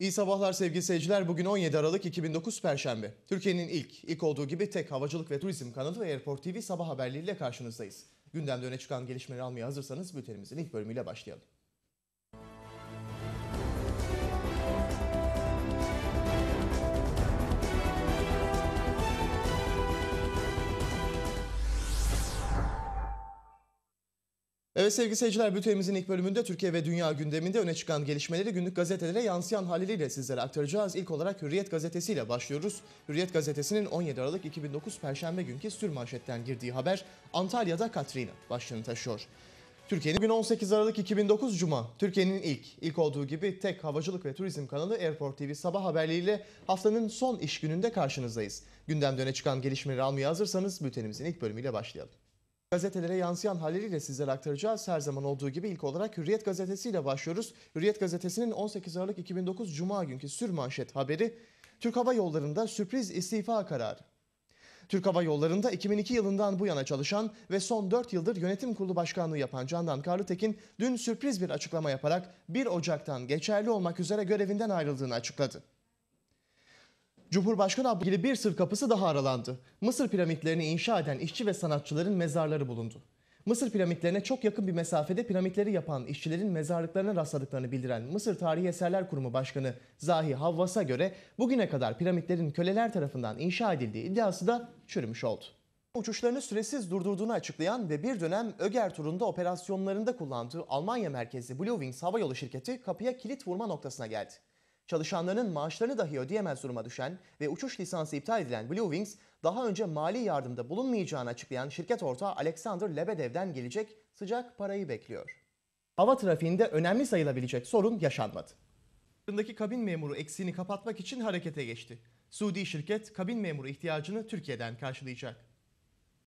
İyi sabahlar sevgili seyirciler. Bugün 17 Aralık 2009 Perşembe. Türkiye'nin ilk, ilk olduğu gibi tek havacılık ve turizm kanalı Airport TV sabah haberleriyle karşınızdayız. Gündemde öne çıkan gelişmeleri almaya hazırsanız bültenimizin ilk bölümüyle başlayalım. Evet sevgili seyirciler bültenimizin ilk bölümünde Türkiye ve dünya gündeminde öne çıkan gelişmeleri günlük gazetelere yansıyan haliyle sizlere aktaracağız. İlk olarak Hürriyet Gazetesi ile başlıyoruz. Hürriyet Gazetesi'nin 17 Aralık 2009 Perşembe günkü sür manşetten girdiği haber Antalya'da Katrina başlığını taşıyor. Türkiye'nin gün 18 Aralık 2009 Cuma, Türkiye'nin ilk, ilk olduğu gibi tek havacılık ve turizm kanalı Airport TV sabah haberleriyle haftanın son iş gününde karşınızdayız. Gündemde öne çıkan gelişmeleri almaya hazırsanız bültenimizin ilk bölümüyle başlayalım. Gazetelere yansıyan halleriyle sizlere aktaracağız. Her zaman olduğu gibi ilk olarak Hürriyet ile başlıyoruz. Hürriyet gazetesinin 18 Aralık 2009 Cuma günkü sürmanşet haberi Türk Hava Yolları'nda sürpriz istifa kararı. Türk Hava Yolları'nda 2002 yılından bu yana çalışan ve son 4 yıldır yönetim kurulu başkanlığı yapan Candan Karlıtekin dün sürpriz bir açıklama yaparak 1 Ocak'tan geçerli olmak üzere görevinden ayrıldığını açıkladı. Cumhurbaşkanı Abdülhamid'e bir sır kapısı daha aralandı. Mısır piramitlerini inşa eden işçi ve sanatçıların mezarları bulundu. Mısır piramitlerine çok yakın bir mesafede piramitleri yapan işçilerin mezarlıklarına rastladıklarını bildiren Mısır Tarihi Eserler Kurumu Başkanı Zahi Havvas'a göre bugüne kadar piramitlerin köleler tarafından inşa edildiği iddiası da çürümüş oldu. Uçuşlarını süresiz durdurduğunu açıklayan ve bir dönem Öger turunda operasyonlarında kullandığı Almanya merkezli Blue Wings havayolu şirketi kapıya kilit vurma noktasına geldi çalışanlarının maaşlarını dahi ödeyemez duruma düşen ve uçuş lisansı iptal edilen Blue Wings, daha önce mali yardımda bulunmayacağını açıklayan şirket ortağı Alexander Lebedev'den gelecek sıcak parayı bekliyor. Hava trafiğinde önemli sayılabilecek sorun yaşanmadı. Yakındaki kabin memuru eksiğini kapatmak için harekete geçti. Suudi şirket kabin memuru ihtiyacını Türkiye'den karşılayacak.